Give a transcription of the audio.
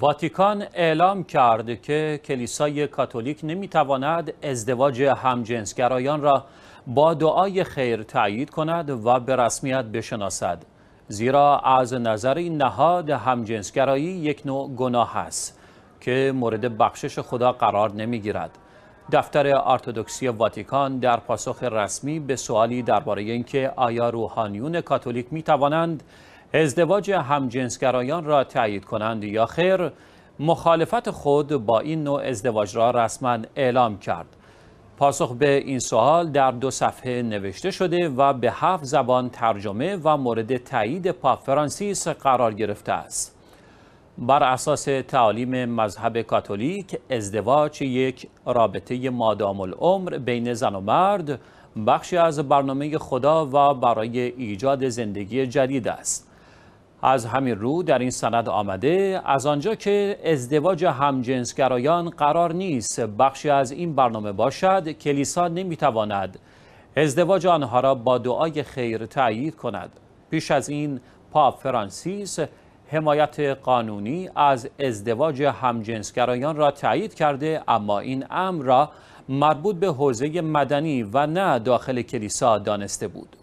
واتیکان اعلام کرد که کلیسای کاتولیک نمیتواند ازدواج همجنسگرایان را با دعای خیر تایید کند و به رسمیت بشناسد زیرا از نظر نهاد همجنسگرایی یک نوع گناه است که مورد بخشش خدا قرار نمیگیرد دفتر ارتودکسی واتیکان در پاسخ رسمی به سوالی درباره اینکه آیا روحانیون کاتولیک می توانند ازدواج همجنسگرایان را تایید کنند یا خیر مخالفت خود با این نوع ازدواج را رسما اعلام کرد پاسخ به این سوال در دو صفحه نوشته شده و به هفت زبان ترجمه و مورد تایید پاپ فرانسیس قرار گرفته است بر اساس تعالیم مذهب کاتولیک ازدواج یک رابطه مادام العمر بین زن و مرد بخشی از برنامه خدا و برای ایجاد زندگی جدید است از همین رو در این سند آمده از آنجا که ازدواج همجنسگرایان قرار نیست بخشی از این برنامه باشد کلیسا نمیتواند ازدواج آنها را با دعای خیر تأیید کند پیش از این پاپ فرانسیس حمایت قانونی از ازدواج همجنسگرایان را تایید کرده اما این امر را مربوط به حوزه مدنی و نه داخل کلیسا دانسته بود